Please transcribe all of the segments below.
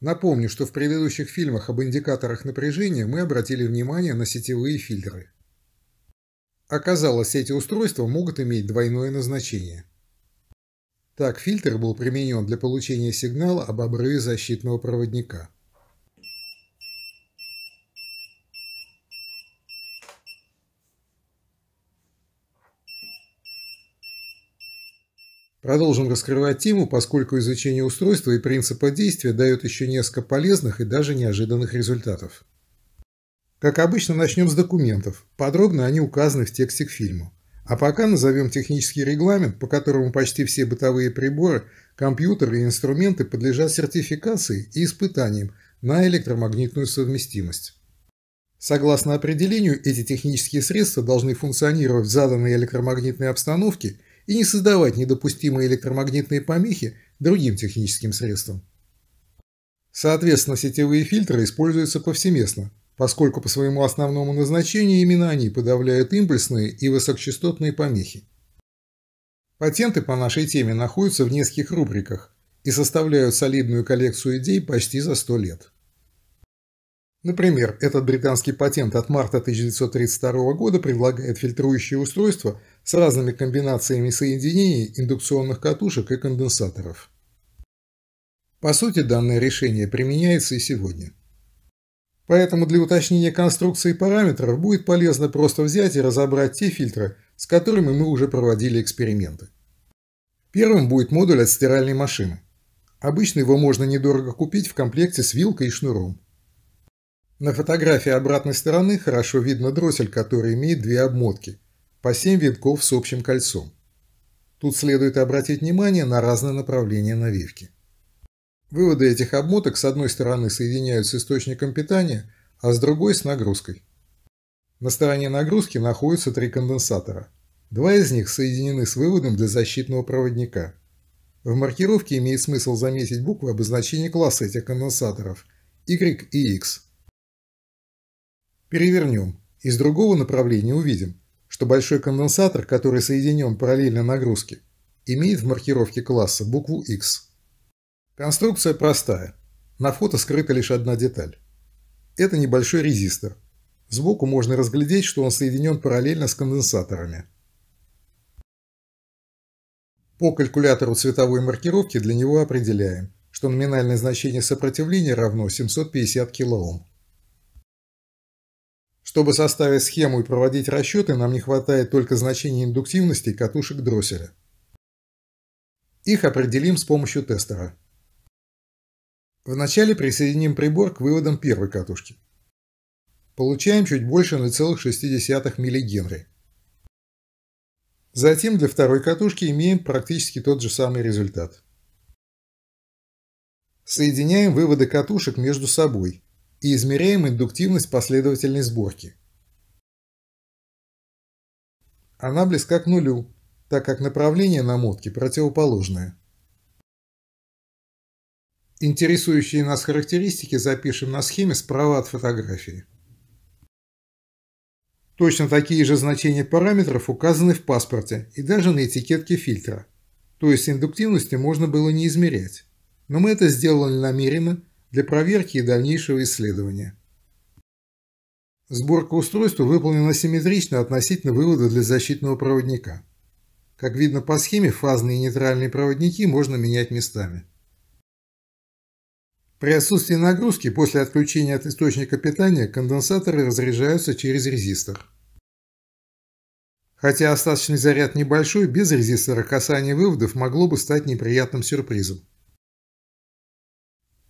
Напомню, что в предыдущих фильмах об индикаторах напряжения мы обратили внимание на сетевые фильтры. Оказалось, эти устройства могут иметь двойное назначение. Так фильтр был применен для получения сигнала об обрыве защитного проводника. Продолжим раскрывать тему, поскольку изучение устройства и принципа действия дает еще несколько полезных и даже неожиданных результатов. Как обычно, начнем с документов. Подробно они указаны в тексте к фильму. А пока назовем технический регламент, по которому почти все бытовые приборы, компьютеры и инструменты подлежат сертификации и испытаниям на электромагнитную совместимость. Согласно определению, эти технические средства должны функционировать в заданной электромагнитной обстановке и не создавать недопустимые электромагнитные помехи другим техническим средствам. Соответственно, сетевые фильтры используются повсеместно, поскольку по своему основному назначению именно они подавляют импульсные и высокочастотные помехи. Патенты по нашей теме находятся в нескольких рубриках и составляют солидную коллекцию идей почти за 100 лет. Например, этот британский патент от марта 1932 года предлагает фильтрующие устройства с разными комбинациями соединений индукционных катушек и конденсаторов. По сути, данное решение применяется и сегодня. Поэтому для уточнения конструкции параметров будет полезно просто взять и разобрать те фильтры, с которыми мы уже проводили эксперименты. Первым будет модуль от стиральной машины. Обычно его можно недорого купить в комплекте с вилкой и шнуром. На фотографии обратной стороны хорошо видно дроссель, который имеет две обмотки, по 7 витков с общим кольцом. Тут следует обратить внимание на разные направления навивки. Выводы этих обмоток с одной стороны соединяют с источником питания, а с другой с нагрузкой. На стороне нагрузки находятся три конденсатора. Два из них соединены с выводом для защитного проводника. В маркировке имеет смысл заметить буквы обозначения класса этих конденсаторов – Y и X. Перевернем. и с другого направления увидим, что большой конденсатор, который соединен параллельно нагрузке, имеет в маркировке класса букву X. Конструкция простая. На фото скрыта лишь одна деталь. Это небольшой резистор. Сбоку можно разглядеть, что он соединен параллельно с конденсаторами. По калькулятору цветовой маркировки для него определяем, что номинальное значение сопротивления равно 750 кОм. Чтобы составить схему и проводить расчеты, нам не хватает только значения индуктивности катушек дросселя. Их определим с помощью тестера. Вначале присоединим прибор к выводам первой катушки. Получаем чуть больше 0,6 миллигенри. Затем для второй катушки имеем практически тот же самый результат. Соединяем выводы катушек между собой и измеряем индуктивность последовательной сборки. Она близка к нулю, так как направление намотки противоположное. Интересующие нас характеристики запишем на схеме справа от фотографии. Точно такие же значения параметров указаны в паспорте и даже на этикетке фильтра. То есть индуктивности можно было не измерять. Но мы это сделали намеренно, для проверки и дальнейшего исследования. Сборка устройства выполнена симметрично относительно вывода для защитного проводника. Как видно по схеме, фазные и нейтральные проводники можно менять местами. При отсутствии нагрузки после отключения от источника питания конденсаторы разряжаются через резистор. Хотя остаточный заряд небольшой, без резистора касание выводов могло бы стать неприятным сюрпризом.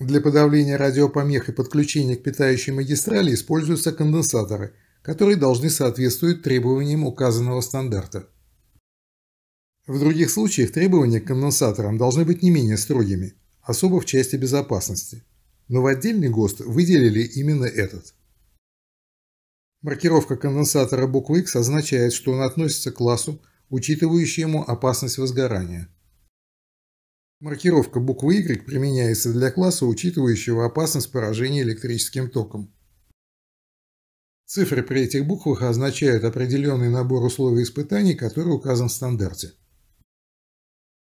Для подавления радиопомех и подключения к питающей магистрали используются конденсаторы, которые должны соответствовать требованиям указанного стандарта. В других случаях требования к конденсаторам должны быть не менее строгими, особо в части безопасности. Но в отдельный ГОСТ выделили именно этот. Маркировка конденсатора буквы X означает, что он относится к классу, учитывающему опасность возгорания. Маркировка буквы Y применяется для класса, учитывающего опасность поражения электрическим током. Цифры при этих буквах означают определенный набор условий испытаний, который указан в стандарте.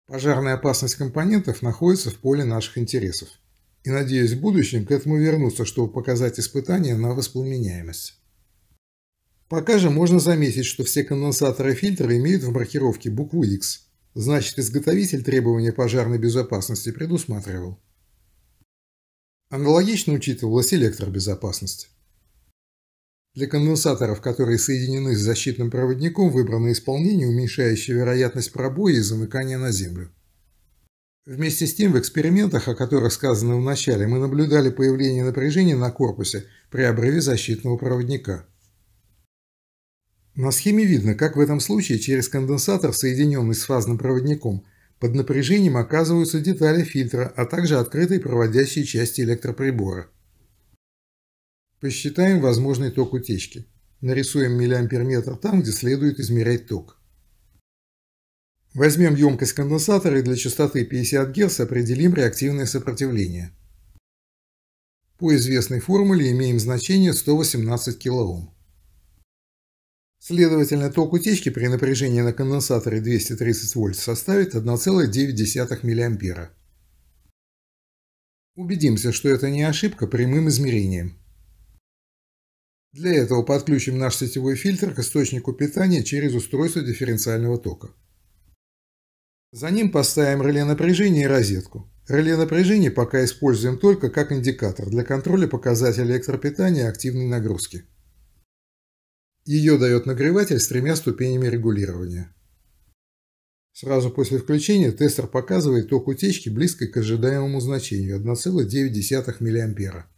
Пожарная опасность компонентов находится в поле наших интересов. И надеюсь в будущем к этому вернуться, чтобы показать испытания на воспламеняемость. Пока же можно заметить, что все конденсаторы фильтры имеют в маркировке букву X. Значит, изготовитель требования пожарной безопасности предусматривал. Аналогично учитывалась электробезопасность. Для конденсаторов, которые соединены с защитным проводником, выбрано исполнение, уменьшающее вероятность пробоя и замыкания на землю. Вместе с тем, в экспериментах, о которых сказано в начале, мы наблюдали появление напряжения на корпусе при обрыве защитного проводника – на схеме видно, как в этом случае через конденсатор, соединенный с фазным проводником, под напряжением оказываются детали фильтра, а также открытые проводящие части электроприбора. Посчитаем возможный ток утечки. Нарисуем миллиамперметр там, где следует измерять ток. Возьмем емкость конденсатора и для частоты 50 Гц определим реактивное сопротивление. По известной формуле имеем значение 118 кОм. Следовательно, ток утечки при напряжении на конденсаторе 230 вольт составит 1,9 миллиампера. Убедимся, что это не ошибка прямым измерением. Для этого подключим наш сетевой фильтр к источнику питания через устройство дифференциального тока. За ним поставим реле напряжения и розетку. Реле напряжения пока используем только как индикатор для контроля показателя электропитания активной нагрузки. Ее дает нагреватель с тремя ступенями регулирования. Сразу после включения тестер показывает ток утечки близко к ожидаемому значению 1,9 мА.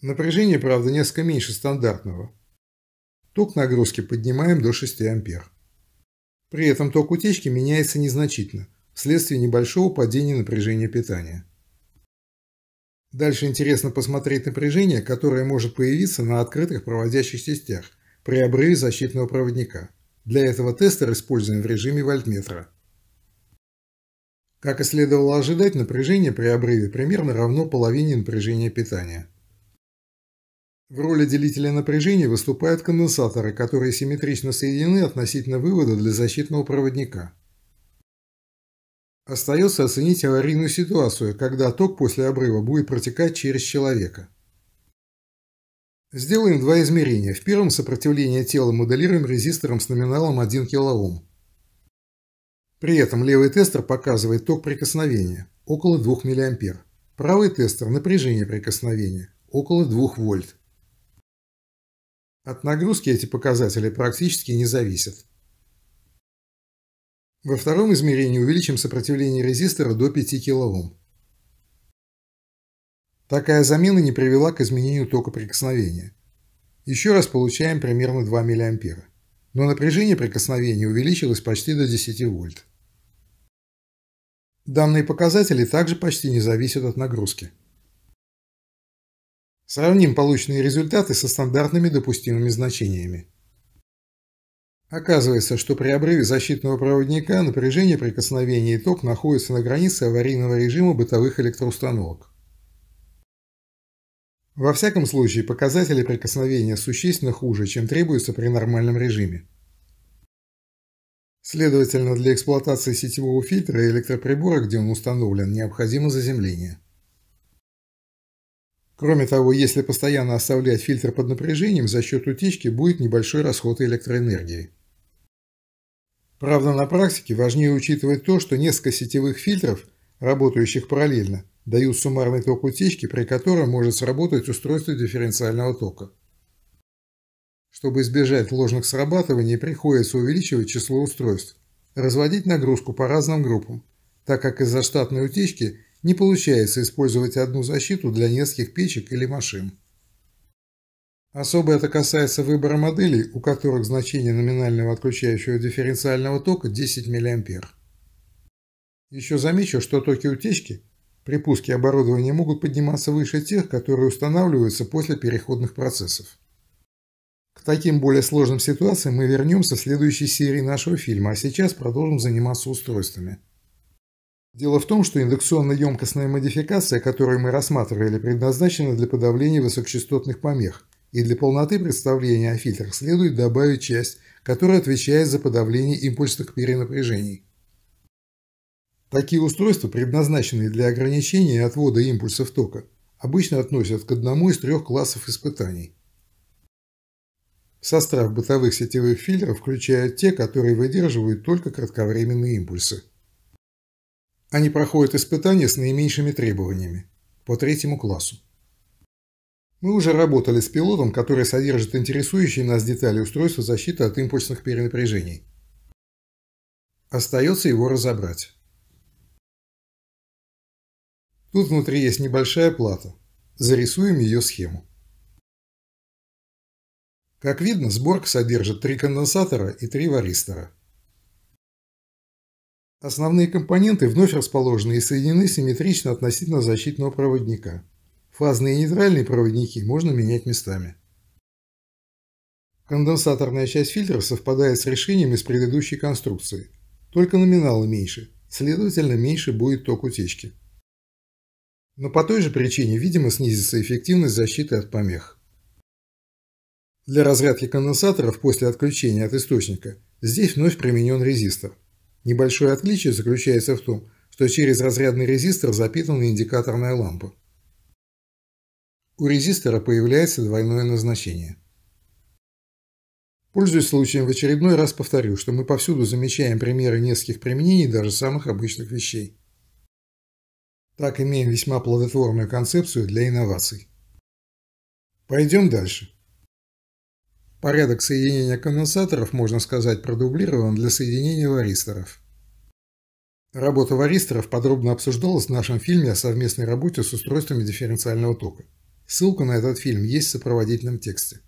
Напряжение, правда, несколько меньше стандартного. Ток нагрузки поднимаем до 6 А. При этом ток утечки меняется незначительно, вследствие небольшого падения напряжения питания. Дальше интересно посмотреть напряжение, которое может появиться на открытых проводящих частях – при обрыве защитного проводника. Для этого тестер используем в режиме вольтметра. Как и следовало ожидать, напряжение при обрыве примерно равно половине напряжения питания. В роли делителя напряжения выступают конденсаторы, которые симметрично соединены относительно вывода для защитного проводника. Остается оценить аварийную ситуацию, когда ток после обрыва будет протекать через человека. Сделаем два измерения. В первом сопротивление тела моделируем резистором с номиналом 1 кОм. При этом левый тестер показывает ток прикосновения – около 2 мА. Правый тестер – напряжение прикосновения – около 2 вольт. От нагрузки эти показатели практически не зависят. Во втором измерении увеличим сопротивление резистора до 5 кОм. Такая замена не привела к изменению тока прикосновения. Еще раз получаем примерно 2 мА. Но напряжение прикосновения увеличилось почти до 10 вольт. Данные показатели также почти не зависят от нагрузки. Сравним полученные результаты со стандартными допустимыми значениями. Оказывается, что при обрыве защитного проводника напряжение прикосновения и ток находятся на границе аварийного режима бытовых электроустановок. Во всяком случае, показатели прикосновения существенно хуже, чем требуется при нормальном режиме. Следовательно, для эксплуатации сетевого фильтра и электроприбора, где он установлен, необходимо заземление. Кроме того, если постоянно оставлять фильтр под напряжением, за счет утечки будет небольшой расход электроэнергии. Правда, на практике важнее учитывать то, что несколько сетевых фильтров, работающих параллельно, дают суммарный ток утечки, при котором может сработать устройство дифференциального тока. Чтобы избежать ложных срабатываний, приходится увеличивать число устройств, разводить нагрузку по разным группам, так как из-за штатной утечки не получается использовать одну защиту для нескольких печек или машин. Особо это касается выбора моделей, у которых значение номинального отключающего дифференциального тока 10 мА. Еще замечу, что токи утечки Припуски оборудования могут подниматься выше тех, которые устанавливаются после переходных процессов. К таким более сложным ситуациям мы вернемся в следующей серии нашего фильма, а сейчас продолжим заниматься устройствами. Дело в том, что индукционно-емкостная модификация, которую мы рассматривали, предназначена для подавления высокочастотных помех, и для полноты представления о фильтрах следует добавить часть, которая отвечает за подавление импульсных перенапряжений. Такие устройства, предназначенные для ограничения и отвода импульсов тока, обычно относят к одному из трех классов испытаний. состав бытовых сетевых фильтров включает те, которые выдерживают только кратковременные импульсы. Они проходят испытания с наименьшими требованиями по третьему классу. Мы уже работали с пилотом, который содержит интересующие нас детали устройства защиты от импульсных перенапряжений. Остается его разобрать. Тут внутри есть небольшая плата. Зарисуем ее схему. Как видно, сборка содержит три конденсатора и три варистора. Основные компоненты вновь расположены и соединены симметрично относительно защитного проводника. Фазные и нейтральные проводники можно менять местами. Конденсаторная часть фильтра совпадает с решением из предыдущей конструкции. Только номиналы меньше, следовательно меньше будет ток утечки но по той же причине, видимо, снизится эффективность защиты от помех. Для разрядки конденсаторов после отключения от источника здесь вновь применен резистор. Небольшое отличие заключается в том, что через разрядный резистор запитана индикаторная лампа. У резистора появляется двойное назначение. Пользуясь случаем, в очередной раз повторю, что мы повсюду замечаем примеры нескольких применений даже самых обычных вещей. Так имеем весьма плодотворную концепцию для инноваций. Пойдем дальше. Порядок соединения конденсаторов, можно сказать, продублирован для соединения варисторов. Работа варисторов подробно обсуждалась в нашем фильме о совместной работе с устройствами дифференциального тока. Ссылка на этот фильм есть в сопроводительном тексте.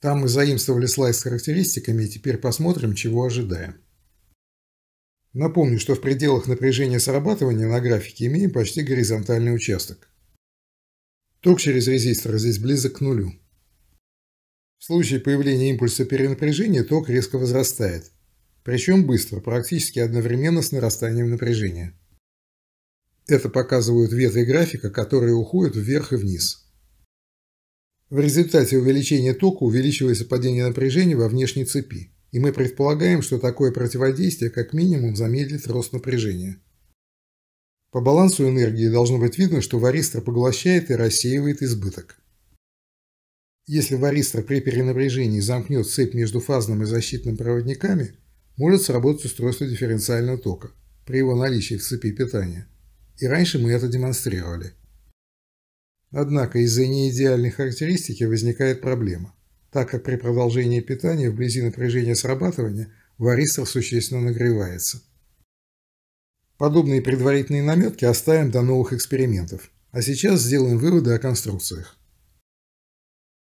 Там мы заимствовали слайд с характеристиками и теперь посмотрим, чего ожидаем. Напомню, что в пределах напряжения срабатывания на графике имеем почти горизонтальный участок. Ток через резистор здесь близок к нулю. В случае появления импульса перенапряжения ток резко возрастает. Причем быстро, практически одновременно с нарастанием напряжения. Это показывают ветви графика, которые уходят вверх и вниз. В результате увеличения тока увеличивается падение напряжения во внешней цепи и мы предполагаем, что такое противодействие как минимум замедлит рост напряжения. По балансу энергии должно быть видно, что варистор поглощает и рассеивает избыток. Если варистор при перенапряжении замкнет цепь между фазным и защитным проводниками, может сработать устройство дифференциального тока при его наличии в цепи питания. И раньше мы это демонстрировали. Однако из-за неидеальной характеристики возникает проблема – так как при продолжении питания вблизи напряжения срабатывания варистор существенно нагревается. Подобные предварительные наметки оставим до новых экспериментов, а сейчас сделаем выводы о конструкциях.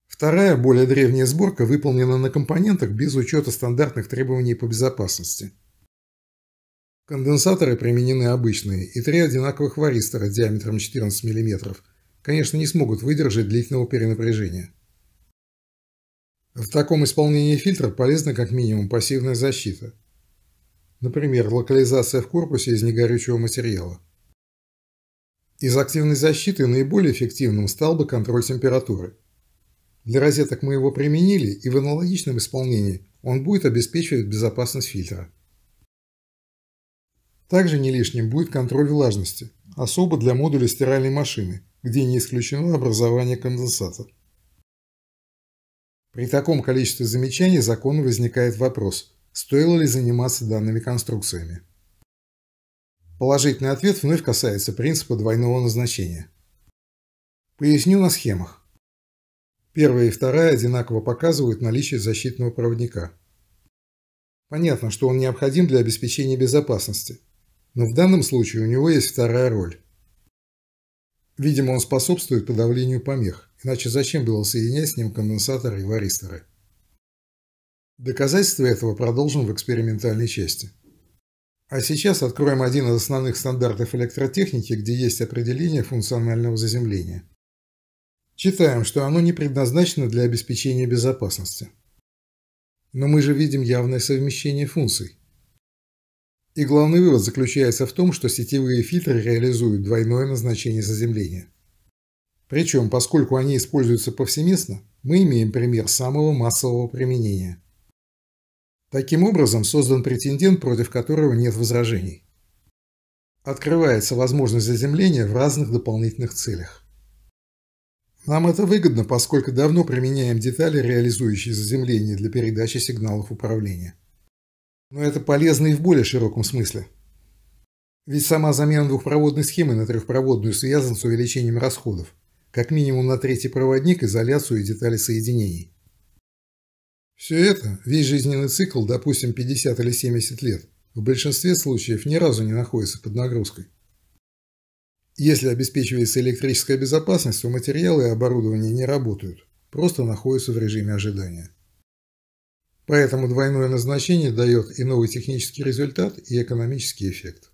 Вторая, более древняя сборка выполнена на компонентах без учета стандартных требований по безопасности. Конденсаторы применены обычные и три одинаковых варистора диаметром 14 мм, конечно, не смогут выдержать длительного перенапряжения. В таком исполнении фильтра полезна как минимум пассивная защита. Например, локализация в корпусе из негорючего материала. Из активной защиты наиболее эффективным стал бы контроль температуры. Для розеток мы его применили, и в аналогичном исполнении он будет обеспечивать безопасность фильтра. Также не лишним будет контроль влажности, особо для модуля стиральной машины, где не исключено образование конденсата. При таком количестве замечаний закону возникает вопрос, стоило ли заниматься данными конструкциями. Положительный ответ вновь касается принципа двойного назначения. Поясню на схемах. Первая и вторая одинаково показывают наличие защитного проводника. Понятно, что он необходим для обеспечения безопасности, но в данном случае у него есть вторая роль. Видимо, он способствует подавлению помех. Иначе зачем было соединять с ним конденсаторы и варисторы? Доказательства этого продолжим в экспериментальной части. А сейчас откроем один из основных стандартов электротехники, где есть определение функционального заземления. Читаем, что оно не предназначено для обеспечения безопасности. Но мы же видим явное совмещение функций. И главный вывод заключается в том, что сетевые фильтры реализуют двойное назначение заземления. Причем, поскольку они используются повсеместно, мы имеем пример самого массового применения. Таким образом, создан претендент, против которого нет возражений. Открывается возможность заземления в разных дополнительных целях. Нам это выгодно, поскольку давно применяем детали, реализующие заземление для передачи сигналов управления. Но это полезно и в более широком смысле. Ведь сама замена двухпроводной схемы на трехпроводную связана с увеличением расходов как минимум на третий проводник, изоляцию и детали соединений. Все это, весь жизненный цикл, допустим, 50 или 70 лет, в большинстве случаев ни разу не находится под нагрузкой. Если обеспечивается электрическая безопасность, то материалы и оборудование не работают, просто находятся в режиме ожидания. Поэтому двойное назначение дает и новый технический результат, и экономический эффект.